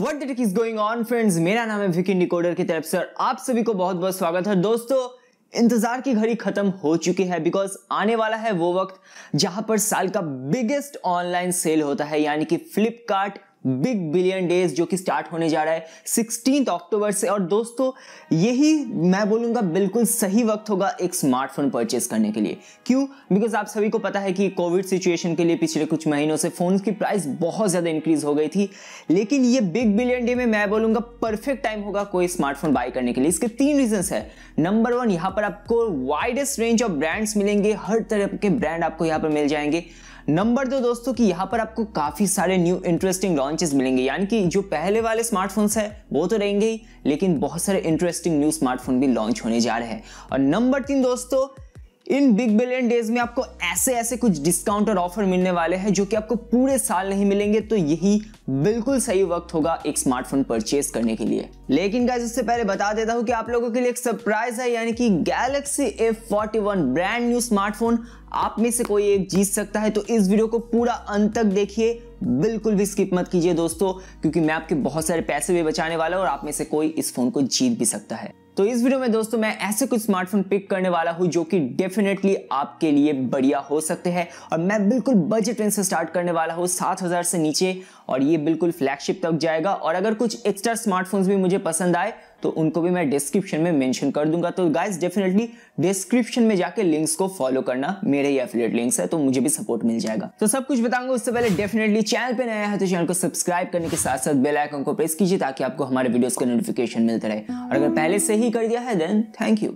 What the is going on friends मेरा नाम है विकी निकोडर की तरफ से और आप सभी को बहुत बहुत स्वागत है दोस्तों इंतजार की घड़ी खत्म हो चुकी है बिकॉज आने वाला है वो वक्त जहां पर साल का बिगेस्ट ऑनलाइन सेल होता है यानी कि फ्लिपकार्ट बिग बिलियन डेज जो कि स्टार्ट होने जा रहा है सिक्सटीन अक्टूबर से और दोस्तों यही मैं बोलूंगा बिल्कुल सही वक्त होगा एक स्मार्टफोन परचेज करने के लिए क्यों बिकॉज आप सभी को पता है कि कोविड सिचुएशन के लिए पिछले कुछ महीनों से फोन की प्राइस बहुत ज़्यादा इंक्रीज हो गई थी लेकिन ये बिग बिलियन डे में मैं बोलूंगा परफेक्ट टाइम होगा कोई स्मार्टफोन बाय करने के लिए इसके तीन रीजन है नंबर वन यहाँ पर आपको वाइडेस्ट रेंज ऑफ ब्रांड्स मिलेंगे हर तरह के ब्रांड आपको यहाँ पर मिल जाएंगे नंबर दो दोस्तों कि यहाँ पर आपको काफ़ी सारे न्यू इंटरेस्टिंग लॉन्च लॉन्चेस मिलेंगे यानी कि जो पहले वाले स्मार्टफोन्स है वो तो रहेंगे ही लेकिन बहुत सारे इंटरेस्टिंग न्यू स्मार्टफोन भी लॉन्च होने जा रहे हैं और नंबर तीन दोस्तों इन बिग बिलियन डेज में आपको ऐसे ऐसे कुछ डिस्काउंट और ऑफर मिलने वाले हैं जो कि आपको पूरे साल नहीं मिलेंगे तो यही बिल्कुल सही वक्त होगा एक स्मार्टफोन परचेज करने के लिए लेकिन गाइज उससे पहले बता देता हूं कि आप लोगों के लिए एक सरप्राइज है यानी कि Galaxy A forty one brand new smartphone आप में से कोई एक जीत सकता है तो इस वीडियो को पूरा अंत तक देखिए बिल्कुल भी स्किप मत कीजिए दोस्तों क्योंकि मैं आपके बहुत सारे पैसे भी बचाने वाला हूँ और आप में से कोई इस फोन को जीत भी सकता है तो इस वीडियो में दोस्तों मैं ऐसे कुछ स्मार्टफोन पिक करने वाला हूँ जो कि डेफिनेटली आपके लिए बढ़िया हो सकते हैं और मैं बिल्कुल बजट रेंज से स्टार्ट करने वाला हूँ सात हज़ार से नीचे और ये बिल्कुल फ्लैगशिप तक जाएगा और अगर कुछ एक्स्ट्रा स्मार्टफोन्स भी मुझे पसंद आए तो उनको भी मैं डिस्क्रिप्शन में मेंशन कर दूंगा तो गाइस डेफिनेटली डिस्क्रिप्शन में जाके लिंक्स को फॉलो करना मेरे ही एफिलेट लिंक्स है तो मुझे भी सपोर्ट मिल जाएगा तो सब कुछ बताऊंगा उससे पहले डेफिनेटली चैनल पे नया है तो चैनल को सब्सक्राइब करने के साथ साथ बेल आइकन को प्रेस कीजिए ताकि आपको हमारे वीडियोस का नोटिफिकेशन मिलता रहे और अगर हाँ। पहले से ही कर दिया है देन थैंक यू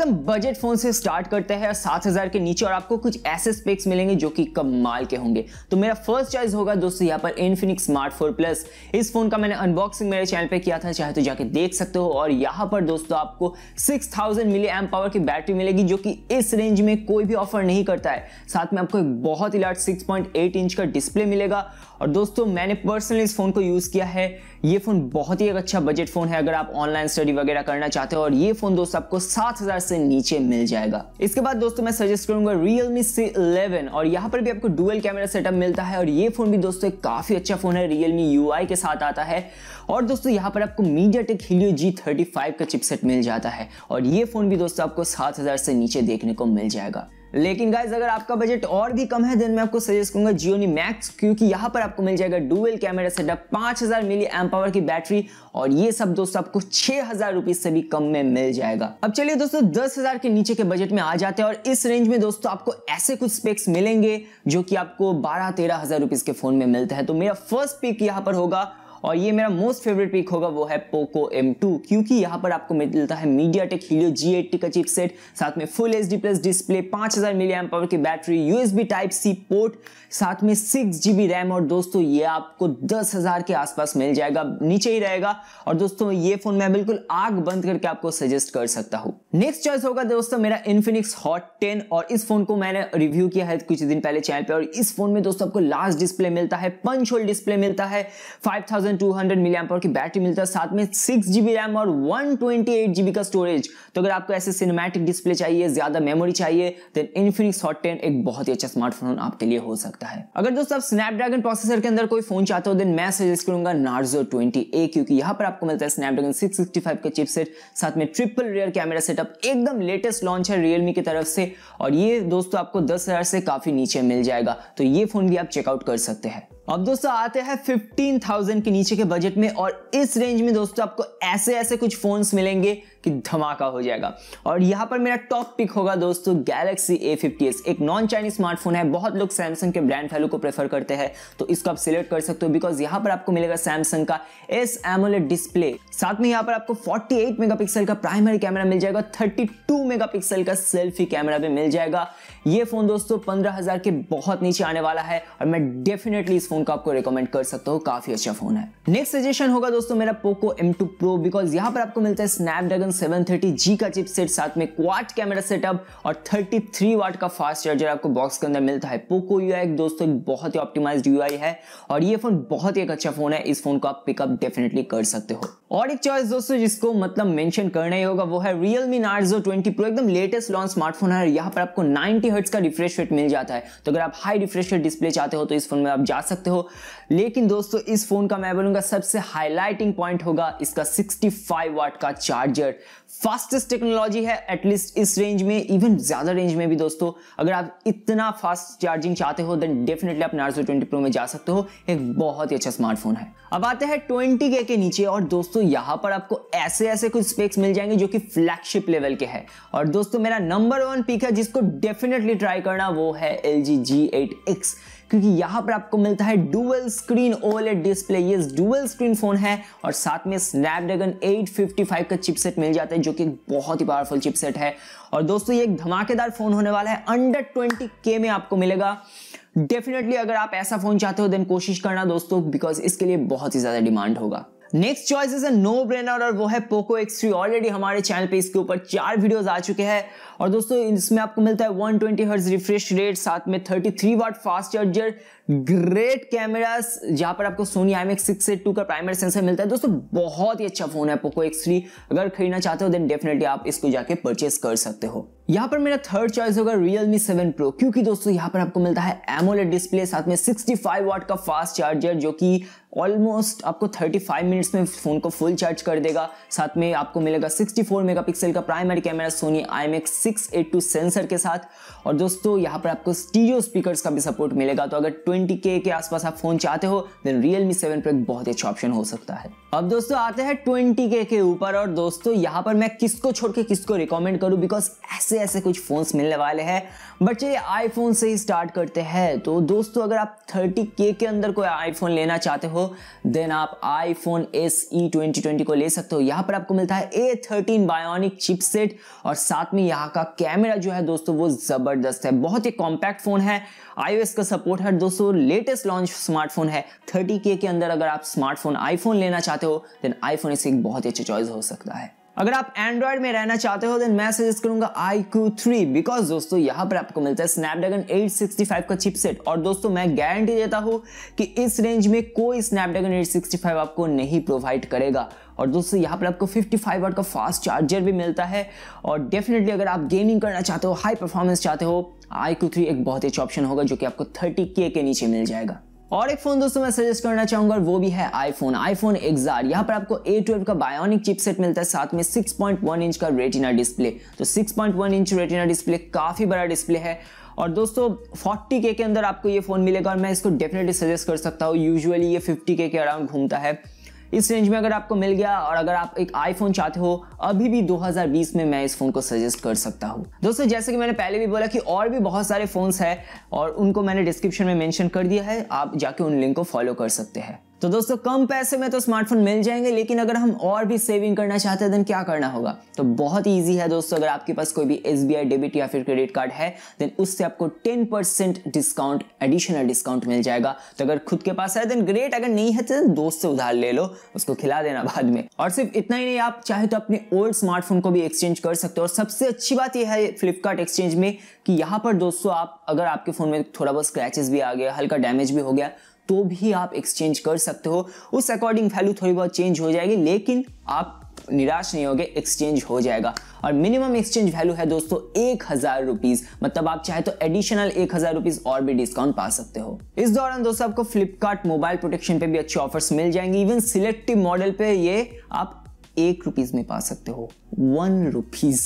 एकदम बजट फोन से स्टार्ट करते हैं सात हजार के नीचे और आपको कुछ ऐसे स्पेक्स मिलेंगे जो कि कमाल के होंगे तो मेरा फर्स्ट चॉइस होगा दोस्तों यहाँ पर इन्फिनिक्स स्मार्ट फोर प्लस इस फोन का मैंने अनबॉक्सिंग मेरे चैनल पे किया था चाहे तो जाके देख सकते हो और यहाँ पर दोस्तों आपको six thousand milli M power की बैटरी मिलेगी जो कि इस रेंज में कोई भी ऑफर नहीं करता है साथ में आपको एक बहुत ही large six point eight inch का डिस्प्ले मिलेगा और दोस्तों मैंने पर्सनली इस फोन को यूज किया है ये फोन बहुत ही एक अच्छा बजट फोन है अगर आप ऑनलाइन स्टडी वगैरह करना चाहते हो और ये फोन दोस्तों आपको सात हजार से नीचे मिल जाएगा इसके बाद दोस्तों मैं सजेस्ट करूंगा रियलमी सी इलेवन और यहाँ पर भी आपको डुअल कैमरा सेटअप मिलता है और ये फोन भी दोस्तों काफी अच्छा फोन है रियलमी यू के साथ आता है और दोस्तों यहाँ पर आपको मीडिया टेक हिलियो जी का चिपसेट मिल जाता है और ये फोन भी दोस्तों आपको सात से नीचे देखने को मिल जाएगा लेकिन गाइज अगर आपका बजट और भी कम है देन मैं आपको सजेस्ट करूंगा जियोनी मैक्स क्योंकि यहाँ पर आपको मिल जाएगा dual camera setup 5000 milli M power की बैटरी और ये सब दोस्तों आपको छह हजार रुपीज से भी कम में मिल जाएगा अब चलिए दोस्तों दस हजार के नीचे के बजट में आ जाते हैं और इस रेंज में दोस्तों आपको ऐसे कुछ स्पेक्स मिलेंगे जो कि आपको बारह तेरह हजार रुपीज के फोन में मिलता है तो मेरा फर्स्ट पिक यहाँ पर होगा और ये मेरा मोस्ट फेवरेट पिक होगा वो है पोको एम क्योंकि यहाँ पर आपको मिलता है मीडिया टेक हीलियो जी का चिपसेट साथ में full H D plus display पाँच हज़ार मिली एम पावर की battery USB type C port साथ में सिक्स जी रैम और दोस्तों ये आपको दस हज़ार के आसपास मिल जाएगा नीचे ही रहेगा और दोस्तों ये फोन मैं बिल्कुल आग बंद करके आपको सजेस्ट कर सकता हूँ नेक्स्ट चॉइस होगा दोस्तों मेरा इन्फिनिक्स हॉट टेन और इस फोन को मैंने रिव्यू किया है कुछ दिन पहले चैनल पर और इस फोन में दोस्तों आपको लास्ट डिस्प्ले मिलता है पंच होल डिस्प्ले मिलता है फाइव 1200 मिलियम की बैटरी मिलता है साथ में सिक्स जीबी रैम और वन ट्वेंटी का स्टोरेज तो अगर आपको ऐसे सिनेमैटिक डिस्प्ले चाहिए ज्यादा मेमोरी चाहिए देन इन्फिनिक्स हॉट टेन एक बहुत ही अच्छा स्मार्टफोन आपके लिए हो सकता है अगर दोस्तों आप स्नैपड्रैगन प्रोसेसर के अंदर कोई फोन चाहते हो देन मैं सजेस्ट करूंगा नार्जो ट्वेंटी ए क्योंकि यहाँ पर आपको मिलता है स्नैपड्रैगन सिक्स सिक्सटी फाइव का चिपसेट साथ में ट्रिपल रियर कैमरा सेटअप एकदम लेटेस्ट लॉन्च है रियलमी की तरफ से और ये दोस्तों आपको दस से काफी नीचे मिल जाएगा तो ये फोन भी आप चेकआउट कर सकते हैं अब दोस्तों आते हैं 15,000 के नीचे के बजट में और इस रेंज में दोस्तों आपको ऐसे ऐसे कुछ फोन्स मिलेंगे कि धमाका हो जाएगा और यहाँ पर मेरा टॉप पिक होगा दोस्तों गैलेक्सी ए एक नॉन चाइनीज स्मार्टफोन है बहुत लोग सैमसंग के ब्रांड वैल्यू को प्रेफर करते हैं तो इसको आप सिलेक्ट कर सकते हो बिकॉज यहाँ पर आपको मिलेगा सैमसंग का एस एमोलेड डिस्प्ले साथ में यहाँ पर आपको 48 मेगापिक्सल का प्राइमरी कैमरा मिल जाएगा 32 मेगापिक्सल का सेल्फी कैमरा भी मिल जाएगा ये फोन दोस्तों 15000 के बहुत नीचे आने वाला है और मैं डेफिनेटली इस फोन को आपको रिकमेंड कर सकता हूँ काफी अच्छा फोन है नेक्स्ट सजेशन होगा दोस्तों मेरा Poco M two pro because यहाँ पर आपको मिलता है स्नैपड्रैगन स्नैपड्रैगन 730G का चिपसेट साथ में क्वाड कैमरा सेटअप और 33 वाट का फास्ट चार्जर आपको बॉक्स के अंदर मिलता है पोको यू एक दोस्तों एक बहुत ही ऑप्टिमाइज्ड यू है और ये फोन बहुत ही एक अच्छा फोन है इस फोन को आप पिकअप डेफिनेटली कर सकते हो और एक चॉइस दोस्तों जिसको मतलब मेंशन करना ही होगा वो है Realme Narzo 20 Pro एकदम लेटेस्ट लॉन्च स्मार्टफोन है यहाँ पर आपको 90 हर्ट्ज का रिफ्रेश रेट मिल जाता है तो अगर आप हाई रिफ्रेश रेट डिस्प्ले चाहते हो तो इस फोन में आप जा सकते हो लेकिन दोस्तों इस फोन का मैं बोलूंगा सबसे हाईलाइटिंग पॉइंट होगा इसका सिक्सटी वाट का चार्जर फास्टेस्ट टेक्नोलॉजी है एटलीस्ट इस रेंज में इवन ज्यादा रेंज में भी दोस्तों अगर आप इतना फास्ट चार्जिंग चाहते हो देन डेफिनेटली आप नार्जो ट्वेंटी प्रो में जा सकते हो एक बहुत ही अच्छा स्मार्टफोन है अब आते हैं ट्वेंटी के, नीचे और दोस्तों यहाँ पर आपको ऐसे ऐसे कुछ स्पेक्स मिल जाएंगे जो कि फ्लैगशिप लेवल के है और दोस्तों मेरा नंबर वन पिक है जिसको डेफिनेटली ट्राई करना वो है L G G eight X क्योंकि यहाँ पर आपको मिलता है डुअल स्क्रीन ओएलईडी डिस्प्ले ये डुअल स्क्रीन फोन है और साथ में स्नैपड्रैगन 855 का चिपसेट मिल जाता है जो कि बहुत ही पावरफुल चिपसेट है और दोस्तों ये एक धमाकेदार फोन होने वाला है अंडर ट्वेंटी के में आपको मिलेगा डेफिनेटली अगर आप ऐसा फोन चाहते हो देन कोशिश करना दोस्तों बिकॉज इसके लिए बहुत ही ज्यादा डिमांड होगा next choice is a no brainer और वो है पोको एक्स थ्री ऑलरेडी हमारे चैनल पे इसके ऊपर चार वीडियोस आ चुके हैं और दोस्तों इसमें आपको मिलता है 120 ट्वेंटी हर्ज रिफ्रेश रेट साथ में 33 three watt fast charger great cameras जहां पर आपको Sony I M six eight two का प्राइमरी सेंसर मिलता है दोस्तों बहुत ही अच्छा फोन है पोको एक्स थ्री अगर खरीदना चाहते हो देन डेफिनेटली आप इसको जाके परचेस कर सकते हो यहाँ पर मेरा थर्ड चॉइस होगा Realme 7 Pro क्योंकि दोस्तों यहाँ पर आपको मिलता है AMOLED डिस्प्ले साथ में 65 फाइव वाट का फास्ट चार्जर जो कि ऑलमोस्ट आपको 35 मिनट्स में फ़ोन को फुल चार्ज कर देगा साथ में आपको मिलेगा 64 मेगापिक्सल का primary camera Sony I M X sensor के साथ और दोस्तों यहाँ पर आपको स्टीरियो स्पीकर्स का भी सपोर्ट मिलेगा तो अगर ट्वेंटी के के आसपास आप फ़ोन चाहते हो देन रियलमी सेवन पर एक बहुत अच्छा ऑप्शन हो सकता है अब दोस्तों आते हैं ट्वेंटी के ऊपर और दोस्तों यहाँ पर मैं किसको छोड़ के किसको रिकमेंड करूँ बिकॉज ऐसे ऐसे कुछ फ़ोन्स मिलने वाले हैं बट चलिए आईफोन से ही स्टार्ट करते हैं तो दोस्तों अगर आप 30K के अंदर कोई आईफोन लेना चाहते हो देन आप आईफोन एस ई ट्वेंटी को ले सकते हो यहाँ पर आपको मिलता है ए थर्टीन बायोनिक चिपसेट और साथ में यहाँ का कैमरा जो है दोस्तों वो ज़बरदस्त है बहुत ही कॉम्पैक्ट फ़ोन है आई का सपोर्ट है दोस्तों लेटेस्ट लॉन्च स्मार्टफोन है थर्टी के अंदर अगर आप स्मार्टफोन आईफोन लेना चाहते हो देन आईफोन इसे एक बहुत ही अच्छा चॉइस हो सकता है अगर आप एंड्रॉयड में रहना चाहते हो देन मैं सजेस्ट करूंगा आई क्यू थ्री बिकॉज दोस्तों यहाँ पर आपको मिलता है स्नैपड्रैगन 865 का चिपसेट और दोस्तों मैं गारंटी देता हूँ कि इस रेंज में कोई स्नैपड्रैगन 865 आपको नहीं प्रोवाइड करेगा और दोस्तों यहाँ पर आपको 55 फाइव का फास्ट चार्जर भी मिलता है और डेफिनेटली अगर आप गेमिंग करना चाहते हो हाई परफॉर्मेंस चाहते हो आई क्यू थ्री एक बहुत ही अच्छा ऑप्शन होगा जो कि आपको थर्टी के नीचे मिल जाएगा और एक फोन दोस्तों मैं सजेस्ट करना चाहूंगा वो भी है आईफोन आईफोन एक्सार यहाँ पर आपको ए ट्वेल्व का बायोनिक चिपसेट मिलता है साथ में 6.1 इंच का रेटिना डिस्प्ले तो 6.1 इंच रेटिना डिस्प्ले काफी बड़ा डिस्प्ले है और दोस्तों 40 के के अंदर आपको ये फोन मिलेगा और मैं इसको डेफिनेटली सजेस्ट कर सकता हूँ यूजुअली ये 50 के के अराउंड घूमता है इस रेंज में अगर आपको मिल गया और अगर आप एक आईफोन चाहते हो अभी भी 2020 में मैं इस फोन को सजेस्ट कर सकता हूँ दोस्तों जैसे कि मैंने पहले भी बोला कि और भी बहुत सारे फोन्स है और उनको मैंने डिस्क्रिप्शन में मैंशन कर दिया है आप जाके उन लिंक को फॉलो कर सकते हैं तो दोस्तों कम पैसे में तो स्मार्टफोन मिल जाएंगे लेकिन अगर हम और भी सेविंग करना चाहते हैं देन क्या करना होगा तो बहुत ईजी है दोस्तों अगर आपके पास कोई भी एस डेबिट या फिर क्रेडिट कार्ड है देन उससे आपको टेन डिस्काउंट एडिशनल डिस्काउंट मिल जाएगा तो अगर खुद के पास है देन ग्रेट अगर नहीं है तो दोस्त से उधार ले लो उसको खिला देना बाद में और सिर्फ इतना ही नहीं आप चाहे तो अपने ओल्ड स्मार्टफोन को भी एक्सचेंज कर सकते हो और सबसे अच्छी बात यह है फ्लिपकार्ट एक्सचेंज में कि यहाँ पर दोस्तों आप अगर आपके फोन में थोड़ा बहुत स्क्रैचेस भी आ गया हल्का डैमेज भी हो गया तो भी आप एक्सचेंज कर सकते हो उस अकॉर्डिंग वैल्यू थोड़ी बहुत चेंज हो जाएगी लेकिन आप निराश नहीं होगे एक्सचेंज हो जाएगा और मिनिमम एक्सचेंज वैल्यू है दोस्तों एक हजार रुपीज मतलब आप चाहे तो एडिशनल एक हजार रुपीज और भी डिस्काउंट पा सकते हो इस दौरान दोस्तों आपको फ्लिपकार्ट मोबाइल प्रोटेक्शन पे भी अच्छे ऑफर्स मिल जाएंगे इवन सिलेक्टिव मॉडल पे ये आप एक रुपीज़ में पा सकते हो वन रुपीज़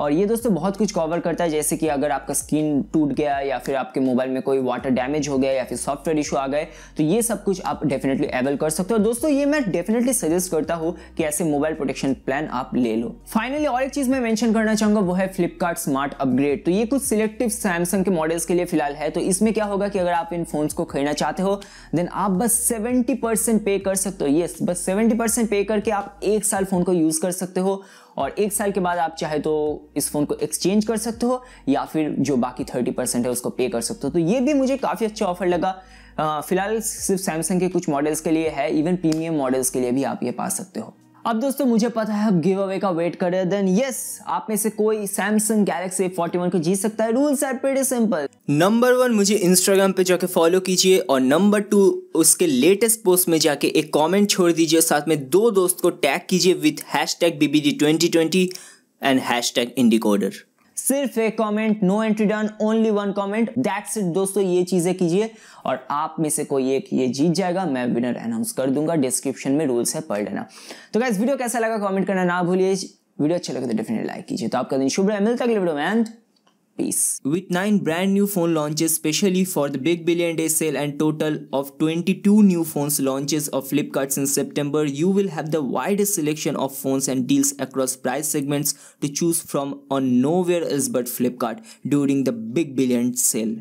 और ये दोस्तों बहुत कुछ कवर करता है जैसे कि अगर आपका स्क्रीन टूट गया या फिर आपके मोबाइल में कोई वाटर डैमेज हो गया या फिर सॉफ्टवेयर इशू आ गए तो ये सब कुछ आप डेफिनेटली अवेल कर सकते हो दोस्तों ये मैं डेफिनेटली सजेस्ट करता हूँ कि ऐसे मोबाइल प्रोटेक्शन प्लान आप ले लो फाइनली और एक चीज़ मैं मैंशन करना चाहूंगा वो है फ्लिपकार्ट स्मार्ट अपग्रेड तो ये कुछ सिलेक्टिव सैमसंग के मॉडल्स के लिए फिलहाल है तो इसमें क्या होगा कि अगर आप इन फोन्स को खरीदना चाहते हो देन आप बस सेवेंटी पे कर सकते हो ये बस सेवेंटी पे करके आप एक साल फोन फ़ोन को यूज़ कर सकते हो और एक साल के बाद आप चाहे तो इस फ़ोन को एक्सचेंज कर सकते हो या फिर जो बाकी थर्टी परसेंट है उसको पे कर सकते हो तो ये भी मुझे काफ़ी अच्छा ऑफर लगा फ़िलहाल सिर्फ सैमसंग के कुछ मॉडल्स के लिए है इवन प्रीमियम मॉडल्स के लिए भी आप ये पा सकते हो अब दोस्तों मुझे पता है अब गिव अवे का वेट कर रहे देन यस आप में से कोई सैमसंग गैलेक्सी फोर्टी वन को जीत सकता है rules are very simple number one मुझे इंस्टाग्राम पे जाके फॉलो कीजिए और नंबर टू उसके लेटेस्ट पोस्ट में जाके एक कमेंट छोड़ दीजिए साथ में दो दोस्त को टैग कीजिए with hash tag BBD twenty twenty and hash tag indicoder सिर्फ एक comment no entry done only one comment that's it दोस्तों ये चीजें कीजिए और आप में से कोई एक ये जीत जाएगा मैं विनर अनाउंस कर दूंगा डिस्क्रिप्शन में रूल्स है पढ़ लेना तो क्या वीडियो कैसा लगा कमेंट करना ना भूलिए वीडियो अच्छा लगे तो डेफिनेटली लाइक कीजिए तो आपका दिन शुभ रहा है मिलता अगले वीडियो में and piece. With 9 brand new phone launches specially for the Big Billion Day sale and total of 22 new phones launches of Flipkart since September, you will have the widest selection of phones and deals across price segments to choose from on nowhere else but Flipkart during the Big Billion sale.